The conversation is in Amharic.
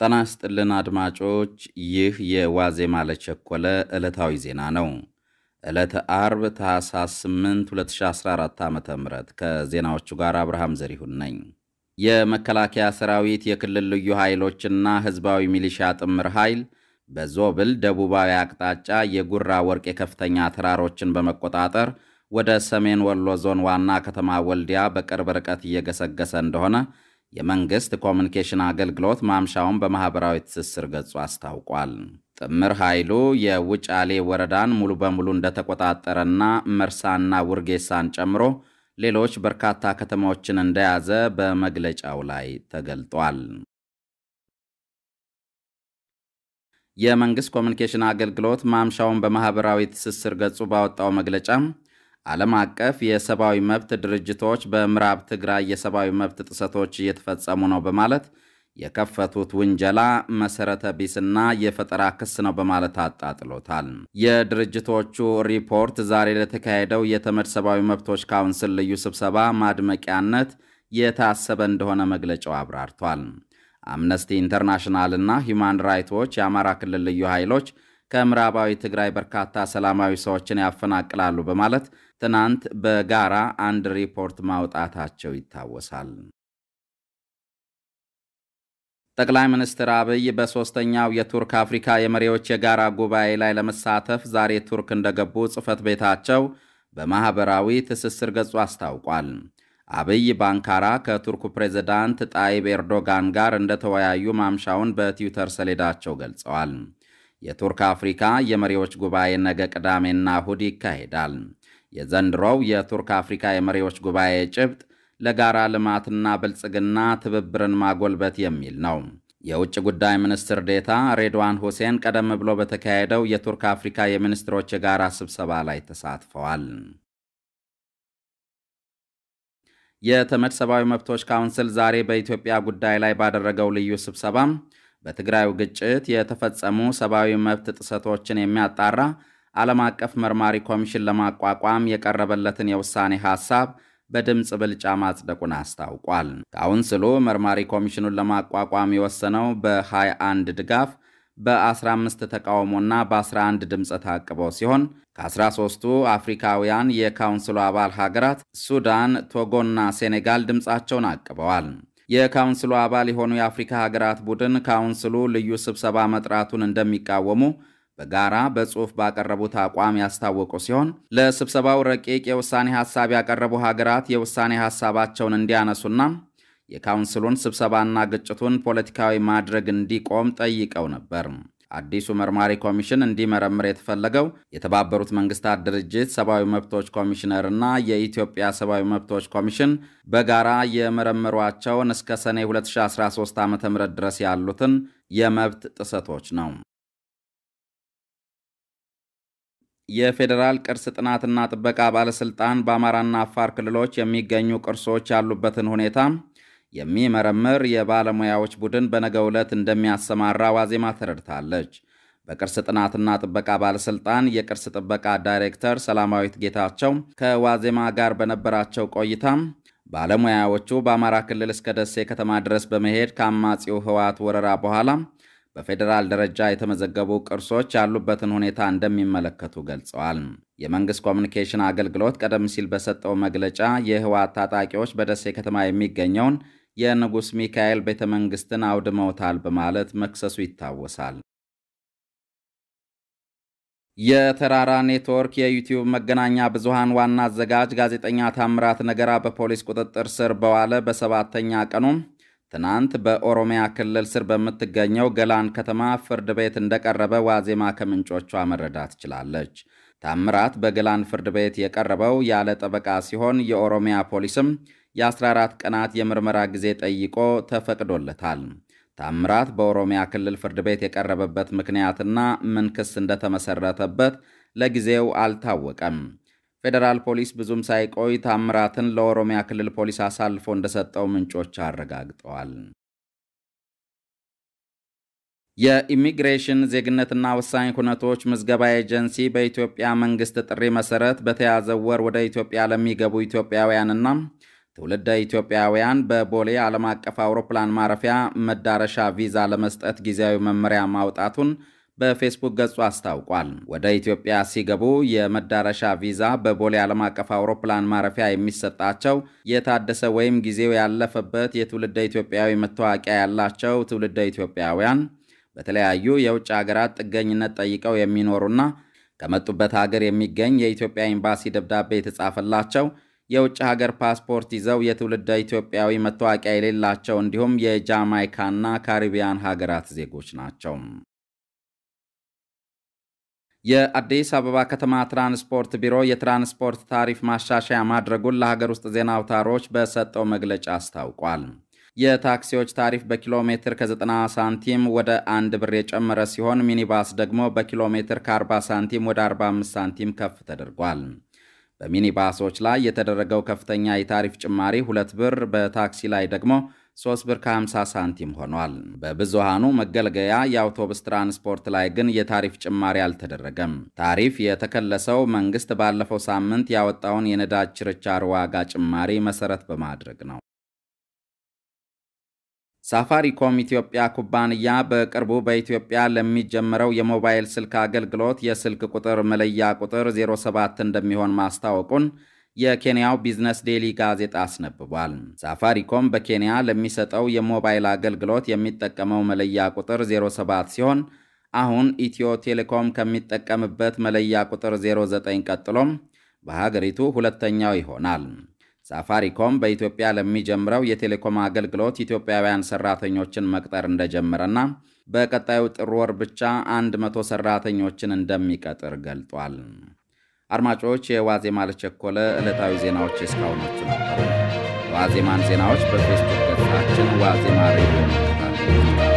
ጤና ይስጥልን አድማጮች፣ ይህ የዋዜማ ለቸኮለ ዕለታዊ ዜና ነው። ዕለተ አርብ ታኅሳስ 8 2014 ዓ ም ከዜናዎቹ ጋር አብርሃም ዘሪሁን ነኝ። የመከላከያ ሰራዊት የክልል ልዩ ኃይሎችና ህዝባዊ ሚሊሻ ጥምር ኃይል በዞብል ደቡባዊ አቅጣጫ የጉራ ወርቅ የከፍተኛ ተራሮችን በመቆጣጠር ወደ ሰሜን ወሎ ዞን ዋና ከተማ ወልዲያ በቅርብ ርቀት እየገሰገሰ እንደሆነ የመንግስት ኮሚኒኬሽን አገልግሎት ማምሻውን በማኅበራዊ ትስስር ገጹ አስታውቋል። ጥምር ኃይሉ የውጫሌ ወረዳን ሙሉ በሙሉ እንደተቆጣጠረና መርሳና ውርጌሳን ጨምሮ ሌሎች በርካታ ከተማዎችን እንደያዘ በመግለጫው ላይ ተገልጧል። የመንግስት ኮሚኒኬሽን አገልግሎት ማምሻውን በማኅበራዊ ትስስር ገጹ ባወጣው መግለጫም? ዓለም አቀፍ የሰብአዊ መብት ድርጅቶች በምዕራብ ትግራይ የሰብአዊ መብት ጥሰቶች እየተፈጸሙ ነው በማለት የከፈቱት ውንጀላ መሰረተ ቢስና የፈጠራ ክስ ነው በማለት አጣጥሎታል። የድርጅቶቹ ሪፖርት ዛሬ ለተካሄደው የተመድ ሰብአዊ መብቶች ካውንስል ልዩ ስብሰባ ማድመቂያነት የታሰበ እንደሆነ መግለጫው አብራርቷል። አምነስቲ ኢንተርናሽናልና ሂውማን ራይትዎች የአማራ ክልል ልዩ ኃይሎች ከምዕራባዊ ትግራይ በርካታ ሰላማዊ ሰዎችን ያፈናቅላሉ በማለት ትናንት በጋራ አንድ ሪፖርት ማውጣታቸው ይታወሳል። ጠቅላይ ሚኒስትር አብይ በሦስተኛው የቱርክ አፍሪካ የመሪዎች የጋራ ጉባኤ ላይ ለመሳተፍ ዛሬ ቱርክ እንደገቡ ጽሕፈት ቤታቸው በማኅበራዊ ትስስር ገጹ አስታውቋል። አብይ በአንካራ ከቱርኩ ፕሬዝዳንት ጣይብ ኤርዶጋን ጋር እንደተወያዩ ማምሻውን በትዊተር ሰሌዳቸው ገልጸዋል። የቱርክ አፍሪካ የመሪዎች ጉባኤ ነገ ቅዳሜና እሁድ ይካሄዳል። የዘንድሮው የቱርክ አፍሪካ የመሪዎች ጉባኤ ጭብጥ ለጋራ ልማትና ብልጽግና ትብብርን ማጎልበት የሚል ነው። የውጭ ጉዳይ ሚኒስትር ዴታ ሬድዋን ሁሴን ቀደም ብሎ በተካሄደው የቱርክ አፍሪካ የሚኒስትሮች የጋራ ስብሰባ ላይ ተሳትፈዋል። የተመድ ሰብአዊ መብቶች ካውንስል ዛሬ በኢትዮጵያ ጉዳይ ላይ ባደረገው ልዩ ስብሰባ በትግራዩ ግጭት የተፈጸሙ ሰብአዊ መብት ጥሰቶችን የሚያጣራ ዓለም አቀፍ መርማሪ ኮሚሽን ለማቋቋም የቀረበለትን የውሳኔ ሐሳብ በድምፅ ብልጫ ማጽደቁን አስታውቋል። ካውንስሉ መርማሪ ኮሚሽኑን ለማቋቋም የወሰነው በ21 ድጋፍ በ15 ተቃውሞና በ11 ድምፅ ታቅቦ ሲሆን ከ13ቱ አፍሪካውያን የካውንስሉ አባል ሀገራት ሱዳን፣ ቶጎና ሴኔጋል ድምፃቸውን አቅበዋል። የካውንስሉ አባል የሆኑ የአፍሪካ ሀገራት ቡድን ካውንስሉ ልዩ ስብሰባ መጥራቱን እንደሚቃወሙ በጋራ በጽሑፍ ባቀረቡት አቋም ያስታወቁ ሲሆን ለስብሰባው ረቂቅ የውሳኔ ሐሳብ ያቀረቡ ሀገራት የውሳኔ ሐሳባቸውን እንዲያነሱና የካውንስሉን ስብሰባና ግጭቱን ፖለቲካዊ ማድረግ እንዲቆም ጠይቀው ነበር። አዲሱ መርማሪ ኮሚሽን እንዲመረምር የተፈለገው የተባበሩት መንግስታት ድርጅት ሰብአዊ መብቶች ኮሚሽነር እና የኢትዮጵያ ሰብአዊ መብቶች ኮሚሽን በጋራ የመረመሯቸውን እስከ ሰኔ 2013 ም ድረስ ያሉትን የመብት ጥሰቶች ነው። የፌዴራል ቅርስ ጥናትና ጥበቃ ባለስልጣን በአማራና አፋር ክልሎች የሚገኙ ቅርሶች ያሉበትን ሁኔታ የሚመረምር የባለሙያዎች ቡድን በነገው ዕለት እንደሚያሰማራ ዋዜማ ተረድታለች። በቅርስ ጥናትና ጥበቃ ባለስልጣን የቅርስ ጥበቃ ዳይሬክተር ሰላማዊት ጌታቸው ከዋዜማ ጋር በነበራቸው ቆይታ ባለሙያዎቹ በአማራ ክልል እስከ ደሴ ከተማ ድረስ በመሄድ ከአማጺው ህወሓት ወረራ በኋላ በፌዴራል ደረጃ የተመዘገቡ ቅርሶች ያሉበትን ሁኔታ እንደሚመለከቱ ገልጸዋል። የመንግስት ኮሚኒኬሽን አገልግሎት ቀደም ሲል በሰጠው መግለጫ የህወሓት ታጣቂዎች በደሴ ከተማ የሚገኘውን የንጉሥ ሚካኤል ቤተ መንግሥትን አውድመውታል በማለት መክሰሱ ይታወሳል። የተራራ ኔትወርክ የዩቲዩብ መገናኛ ብዙሃን ዋና አዘጋጅ ጋዜጠኛ ታምራት ነገራ በፖሊስ ቁጥጥር ስር በዋለ በሰባተኛ ቀኑም ትናንት በኦሮሚያ ክልል ስር በምትገኘው ገላን ከተማ ፍርድ ቤት እንደቀረበ ዋዜማ ከምንጮቿ መረዳት ችላለች። ታምራት በገላን ፍርድ ቤት የቀረበው ያለ ጠበቃ ሲሆን የኦሮሚያ ፖሊስም የ14 ቀናት የምርመራ ጊዜ ጠይቆ ተፈቅዶለታል። ታምራት በኦሮሚያ ክልል ፍርድ ቤት የቀረበበት ምክንያትና ምን ክስ እንደተመሰረተበት ለጊዜው አልታወቀም። ፌዴራል ፖሊስ ብዙም ሳይቆይ ታምራትን ለኦሮሚያ ክልል ፖሊስ አሳልፎ እንደሰጠው ምንጮች አረጋግጠዋል። የኢሚግሬሽን ዜግነትና ወሳኝ ኩነቶች ምዝገባ ኤጀንሲ በኢትዮጵያ መንግስት ጥሪ መሰረት በተያዘው ወር ወደ ኢትዮጵያ ለሚገቡ ኢትዮጵያውያንና ትውልደ ኢትዮጵያውያን በቦሌ ዓለም አቀፍ አውሮፕላን ማረፊያ መዳረሻ ቪዛ ለመስጠት ጊዜያዊ መመሪያ ማውጣቱን በፌስቡክ ገጹ አስታውቋል። ወደ ኢትዮጵያ ሲገቡ የመዳረሻ ቪዛ በቦሌ ዓለም አቀፍ አውሮፕላን ማረፊያ የሚሰጣቸው የታደሰ ወይም ጊዜው ያለፈበት የትውልደ ኢትዮጵያዊ መታወቂያ ያላቸው ትውልደ ኢትዮጵያውያን በተለያዩ የውጭ ሀገራት ጥገኝነት ጠይቀው የሚኖሩና ከመጡበት ሀገር የሚገኝ የኢትዮጵያ ኤምባሲ ደብዳቤ የተጻፈላቸው የውጭ ሀገር ፓስፖርት ይዘው የትውልደ ኢትዮጵያዊ መታወቂያ የሌላቸው እንዲሁም የጃማይካና ካሪቢያን ሀገራት ዜጎች ናቸው። የአዲስ አበባ ከተማ ትራንስፖርት ቢሮ የትራንስፖርት ታሪፍ ማሻሻያ ማድረጉን ለሀገር ውስጥ ዜና አውታሮች በሰጠው መግለጫ አስታውቋል። የታክሲዎች ታሪፍ በኪሎ ሜትር ከ90 ሳንቲም ወደ አንድ ብር የጨመረ ሲሆን ሚኒባስ ደግሞ በኪሎ ሜትር ከ40 ሳንቲም ወደ 45 ሳንቲም ከፍ ተደርጓል። በሚኒባሶች ላይ የተደረገው ከፍተኛ የታሪፍ ጭማሪ ሁለት ብር፣ በታክሲ ላይ ደግሞ 3 ብር ከ50 ሳንቲም ሆኗል። በብዙሃኑ መገልገያ የአውቶቡስ ትራንስፖርት ላይ ግን የታሪፍ ጭማሪ አልተደረገም። ታሪፍ የተከለሰው መንግስት ባለፈው ሳምንት ያወጣውን የነዳጅ ችርቻር ዋጋ ጭማሪ መሰረት በማድረግ ነው። ሳፋሪኮም ኢትዮጵያ ኩባንያ በቅርቡ በኢትዮጵያ ለሚጀመረው የሞባይል ስልክ አገልግሎት የስልክ ቁጥር መለያ ቁጥር 07 እንደሚሆን ማስታወቁን የኬንያው ቢዝነስ ዴሊ ጋዜጣ አስነብቧል። ሳፋሪኮም በኬንያ ለሚሰጠው የሞባይል አገልግሎት የሚጠቀመው መለያ ቁጥር 07 ሲሆን አሁን ኢትዮ ቴሌኮም ከሚጠቀምበት መለያ ቁጥር 09 ቀጥሎም በሀገሪቱ ሁለተኛው ይሆናል። ሳፋሪኮም በኢትዮጵያ ለሚጀምረው የቴሌኮም አገልግሎት ኢትዮጵያውያን ሰራተኞችን መቅጠር እንደጀመረና በቀጣዩ ጥር ወር ብቻ 100 ሰራተኞችን እንደሚቀጥር ገልጧል። አድማጮች፣ የዋዜማ ለቸኮለ ዕለታዊ ዜናዎች እስካሁኖቹ ነበሩ። ዋዜማን ዜናዎች በፌስቡክ ገጻችን ዋዜማ ሬዲዮ መከታተል